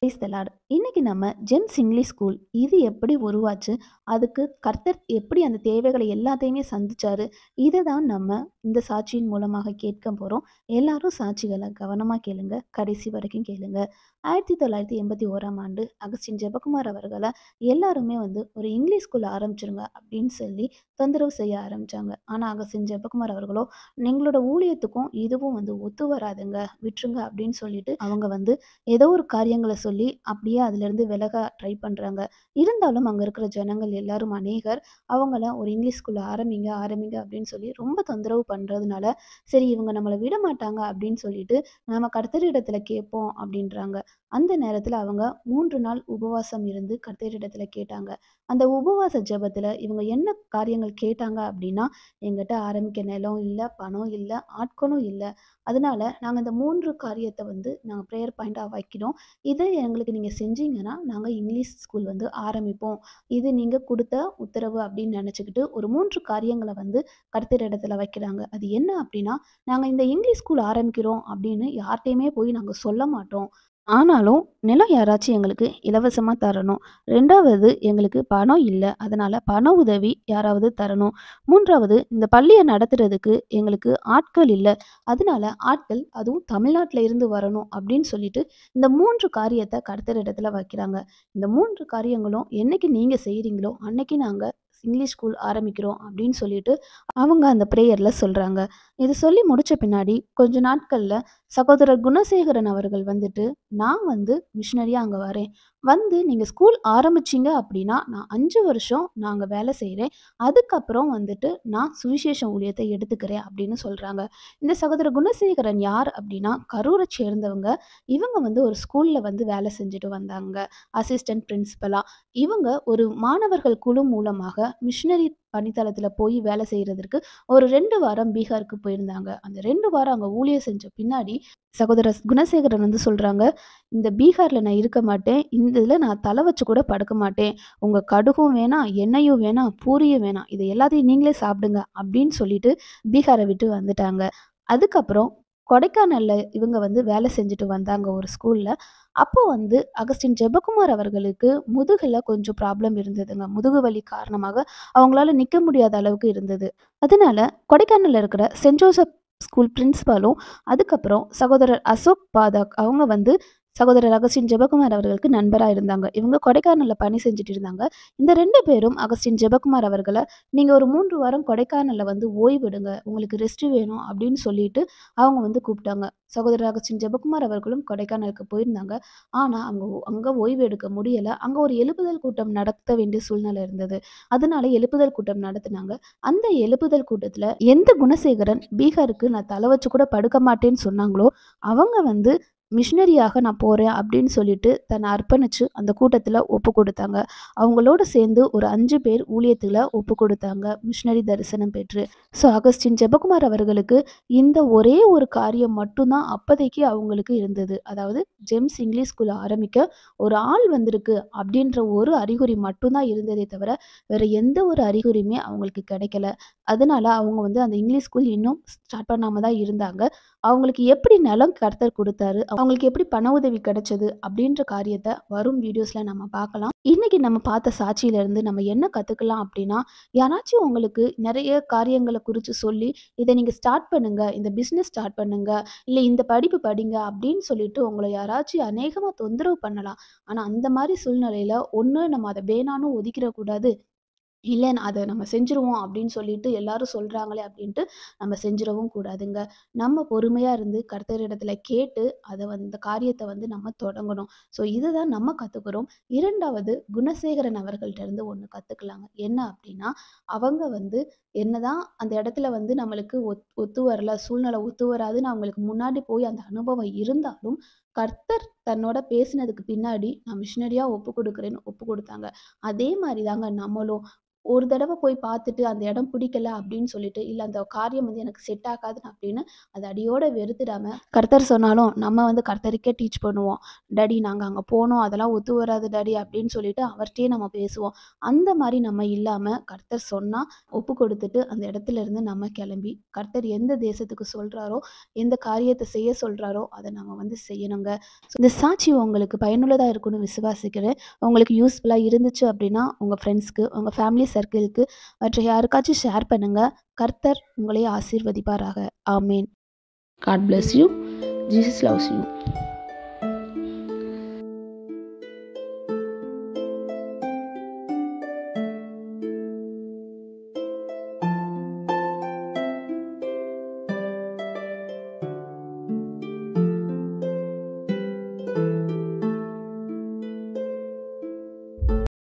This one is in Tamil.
பிரைஸ்தலாட் இன்றைக்கி நம்ம ஜெம்ஸ் இங்கிலீஷ் ஸ்கூல் இது எப்படி உருவாச்சு அதுக்கு கர்த்தர் எப்படி அந்த தேவைகளை எல்லாத்தையுமே சந்திச்சாரு இதை தான் நம்ம இந்த சாட்சியின் மூலமாக கேட்க போகிறோம் எல்லாரும் சாட்சிகளை கவனமாக கேளுங்க கடைசி வரைக்கும் கேளுங்க ஆயிரத்தி தொள்ளாயிரத்தி எண்பத்தி ஓராம் ஆண்டு அகஸ்டின் ஜெபகுமார் அவர்களை எல்லாருமே வந்து ஒரு இங்கிலீஷ் ஸ்கூல் ஆரம்பிச்சிருங்க அப்படின்னு சொல்லி தொந்தரவு செய்ய ஆரம்பித்தாங்க ஆனால் அகஸ்டின் ஜெபகுமார் அவர்களோ எங்களோட ஊழியத்துக்கும் இதுவும் வந்து ஒத்து வராதுங்க விட்டுருங்க அப்படின்னு சொல்லிட்டு அவங்க வந்து ஏதோ ஒரு காரியங்களை சொல்லி சொல்லி அப்படியே அதுலேருந்து விலக ட்ரை பண்ணுறாங்க இருந்தாலும் அங்கே இருக்கிற ஜனங்கள் எல்லாரும் அநேகர் அவங்கள ஒரு இங்கிலீஷ் ஸ்கூலில் ஆரம்பிங்க ஆரம்பிங்க அப்படின்னு சொல்லி ரொம்ப தொந்தரவு பண்ணுறதுனால சரி இவங்க நம்மளை விட மாட்டாங்க அப்படின்னு சொல்லிட்டு நம்ம கர்த்தரிடத்துல கேட்போம் அப்படின்றாங்க அந்த நேரத்தில் அவங்க மூன்று நாள் உபவாசம் இருந்து கர்த்தரிடத்துல கேட்டாங்க அந்த உபவாச ஜபத்தில் இவங்க என்ன காரியங்கள் கேட்டாங்க அப்படின்னா எங்கிட்ட ஆரம்பிக்க நிலம் இல்லை பணம் இல்லை ஆட்களும் இல்லை அதனால நாங்கள் இந்த மூன்று காரியத்தை வந்து நாங்கள் ப்ரேயர் பாயிண்டாக வைக்கிறோம் இதை எங்களுக்கு நீங்கள் செஞ்சீங்கன்னா நாங்கள் இங்கிலீஷ் ஸ்கூல் வந்து ஆரம்பிப்போம் இது நீங்கள் கொடுத்த உத்தரவு அப்படின்னு நினச்சிக்கிட்டு ஒரு மூன்று காரியங்களை வந்து கடத்திற இடத்துல வைக்கிறாங்க அது என்ன அப்படின்னா நாங்கள் இந்த இங்கிலீஷ் ஸ்கூல் ஆரம்பிக்கிறோம் அப்படின்னு யார்கிட்டையுமே போய் நாங்கள் சொல்ல மாட்டோம் ஆனாலும் நிலம் யாராச்சும் எங்களுக்கு இலவசமாக தரணும் ரெண்டாவது எங்களுக்கு பணம் இல்லை அதனால் பண உதவி யாராவது தரணும் மூன்றாவது இந்த பள்ளியை நடத்துறதுக்கு எங்களுக்கு ஆட்கள் இல்லை அதனால ஆட்கள் அதுவும் தமிழ்நாட்டில் இருந்து வரணும் அப்படின்னு சொல்லிட்டு இந்த மூன்று காரியத்தை கடத்துகிற இடத்துல வைக்கிறாங்க இந்த மூன்று காரியங்களும் என்னைக்கு நீங்கள் செய்கிறீங்களோ அன்னைக்கு நாங்கள் இங்கிலீஷ் ஸ்கூல் ஆரம்பிக்கிறோம் அப்படின்னு சொல்லிட்டு அவங்க அந்த ப்ரேயரில் சொல்கிறாங்க இது சொல்லி முடித்த பின்னாடி கொஞ்ச நாட்களில் சகோதரர் குணசேகரன் அவர்கள் வந்துட்டு நான் வந்து மிஷினரியாக அங்கே வரேன் வந்து நீங்கள் ஸ்கூல் ஆரம்பிச்சிங்க அப்படின்னா நான் அஞ்சு வருஷம் நாங்கள் வேலை செய்கிறேன் அதுக்கப்புறம் வந்துட்டு நான் சுவிசேஷ ஊழியத்தை எடுத்துக்கிறேன் அப்படின்னு சொல்கிறாங்க இந்த சகோதர குணசேகரன் யார் அப்படின்னா கரூரை சேர்ந்தவங்க இவங்க வந்து ஒரு ஸ்கூலில் வந்து வேலை செஞ்சுட்டு வந்தாங்க அசிஸ்டன்ட் பிரின்ஸிபலாக இவங்க ஒரு மாணவர்கள் குழு மூலமாக மிஷினரி பணித்தளத்தில் போய் வேலை செய்கிறதுக்கு ஒரு ரெண்டு வாரம் பீகாருக்கு போயிருந்தாங்க அந்த ரெண்டு வாரம் அங்கே ஊழியர் செஞ்ச பின்னாடி சகோதர குணசேகரன் வந்து சொல்கிறாங்க இந்த பீகாரில் நான் இருக்க மாட்டேன் இந்த இதில் நான் தலை வச்சு கூட படுக்க மாட்டேன் உங்கள் கடுகும் வேணாம் எண்ணெயும் வேணாம் பூரியும் வேணாம் இது எல்லாத்தையும் நீங்களே சாப்பிடுங்க அப்படின்னு சொல்லிட்டு பீகாரை விட்டு வந்துட்டாங்க அதுக்கப்புறம் கொடைக்கானலில் இவங்க வந்து வேலை செஞ்சுட்டு வந்தாங்க ஒரு ஸ்கூலில் அப்போ வந்து அகஸ்டின் ஜெபகுமார் அவர்களுக்கு முதுகில் கொஞ்சம் ப்ராப்ளம் இருந்ததுங்க முதுகு வலி காரணமாக அவங்களால நிற்க முடியாத அளவுக்கு இருந்தது அதனால கொடைக்கானலில் இருக்கிற சென்ட் ஜோசப் ஸ்கூல் பிரின்ஸிபாலும் அதுக்கப்புறம் சகோதரர் அசோக் பாதக் அவங்க வந்து சகோதரர் அகஸ்டின் ஜெபகுமார் அவர்களுக்கு நண்பராக இருந்தாங்க இவங்க கொடைக்கானலில் பணி செஞ்சுட்டு இருந்தாங்க இந்த ரெண்டு பேரும் அகஸ்டின் ஜெபகுமார் அவர்களை நீங்கள் ஒரு மூன்று வாரம் கொடைக்கானலில் வந்து ஓய்வெடுங்க உங்களுக்கு ரெஸ்ட் வேணும் அப்படின்னு சொல்லிட்டு அவங்க வந்து கூப்பிட்டாங்க சகோதரர் அகஸ்டின் ஜெபகுமார் அவர்களும் கொடைக்கானலுக்கு போயிருந்தாங்க ஆனால் அவங்க அங்கே ஓய்வு எடுக்க முடியலை அங்கே ஒரு எழுப்புதல் கூட்டம் நடத்த வேண்டிய சூழ்நிலை இருந்தது அதனால எழுப்புதல் கூட்டம் நடத்தினாங்க அந்த எழுப்புதல் கூட்டத்தில் எந்த குணசேகரன் பீகாருக்கு நான் தலை வச்சு கூட படுக்க மாட்டேன்னு சொன்னாங்களோ அவங்க வந்து மிஷினரியாக நான் போகிறேன் அப்படின்னு சொல்லிட்டு தன்னை அர்ப்பணித்து அந்த கூட்டத்தில் ஒப்பு கொடுத்தாங்க அவங்களோட சேர்ந்து ஒரு அஞ்சு பேர் ஊழியத்தில் ஒப்பு கொடுத்தாங்க மிஷினரி தரிசனம் பெற்று ஸோ அகஸ்டின் ஜெபகுமார் அவர்களுக்கு இந்த ஒரே ஒரு காரியம் மட்டும்தான் அப்போதைக்கு அவங்களுக்கு இருந்தது அதாவது ஜெம்ஸ் இங்கிலீஷ் ஸ்கூல் ஆரம்பிக்க ஒரு ஆள் வந்திருக்கு அப்படின்ற ஒரு அறிகுறி மட்டும்தான் இருந்ததே தவிர வேறு எந்த ஒரு அறிகுறியுமே அவங்களுக்கு கிடைக்கல அதனால அவங்க வந்து அந்த இங்கிலீஷ் ஸ்கூல் இன்னும் ஸ்டார்ட் பண்ணாமல் தான் இருந்தாங்க அவங்களுக்கு எப்படி நிலம் கருத்தர் கொடுத்தாரு அவங்களுக்கு எப்படி பண உதவி கிடைச்சது அப்படின்ற காரியத்தை வரும் வீடியோஸில் நம்ம பார்க்கலாம் இன்றைக்கி நம்ம பார்த்த சாட்சியிலேருந்து நம்ம என்ன கற்றுக்கலாம் அப்படின்னா யாராச்சும் உங்களுக்கு நிறைய காரியங்களை குறித்து சொல்லி இதை நீங்கள் ஸ்டார்ட் பண்ணுங்கள் இந்த பிஸ்னஸ் ஸ்டார்ட் பண்ணுங்கள் இல்லை இந்த படிப்பு படிங்க அப்படின்னு சொல்லிட்டு உங்களை யாராச்சும் அநேகமாக தொந்தரவு பண்ணலாம் ஆனால் அந்த மாதிரி சூழ்நிலையில் ஒன்று நம்ம அதை வேணான்னு ஒதுக்கிடக்கூடாது இல்லை அதை நம்ம செஞ்சுருவோம் அப்படின்னு சொல்லிட்டு எல்லாரும் சொல்கிறாங்களே அப்படின்ட்டு நம்ம செஞ்சிடவும் கூடாதுங்க நம்ம பொறுமையாக இருந்து இடத்துல கேட்டு அதை அந்த காரியத்தை வந்து நம்ம தொடங்கணும் ஸோ இதுதான் நம்ம கற்றுக்குறோம் இரண்டாவது குணசேகரன் அவர்கள்ட்ட இருந்து ஒன்று கற்றுக்கலாங்க என்ன அப்படின்னா அவங்க வந்து என்னதான் அந்த இடத்துல வந்து நம்மளுக்கு ஒத் ஒத்து வரல சூழ்நிலை ஒத்து வராதுன்னு அவங்களுக்கு முன்னாடி போய் அந்த அனுபவம் இருந்தாலும் கர்த்தர் தன்னோட பேசினதுக்கு பின்னாடி நான் மிஷினரியாக ஒப்பு கொடுக்குறேன்னு ஒப்பு கொடுத்தாங்க அதே மாதிரி தாங்க நம்மளும் ஒரு தடவை போய் பார்த்துட்டு அந்த இடம் பிடிக்கல அப்படின்னு சொல்லிட்டு இல்லை அந்த காரியம் வந்து எனக்கு செட் ஆகாது அப்படின்னு அதை அடியோட வெறுத்துடாம கர்த்தர் சொன்னாலும் நம்ம வந்து கர்த்தருக்கே டீச் பண்ணுவோம் டடி நாங்கள் அங்கே போனோம் அதெல்லாம் ஒத்து வராது டடி அப்படின்னு சொல்லிட்டு அவர்கிட்டயே நம்ம பேசுவோம் அந்த மாதிரி நம்ம இல்லாமல் கர்த்தர் சொன்னால் ஒப்பு கொடுத்துட்டு அந்த இடத்துல இருந்து நம்ம கிளம்பி கர்த்தர் எந்த தேசத்துக்கு சொல்கிறாரோ எந்த காரியத்தை செய்ய சொல்கிறாரோ அதை நம்ம வந்து செய்யணுங்க இந்த சாட்சி உங்களுக்கு பயனுள்ளதாக இருக்கும்னு விசுவாசிக்கிறேன் உங்களுக்கு யூஸ்ஃபுல்லாக இருந்துச்சு அப்படின்னா உங்கள் ஃப்ரெண்ட்ஸ்க்கு உங்கள் ஃபேமிலி சர்க்கிளுக்கு மற்ற யாருக்காச்சும் ஷேர் பண்ணுங்க கர்த்தர் உங்களை ஆசீர்வதிப்பாராக ஆமேன் God bless you Jesus loves you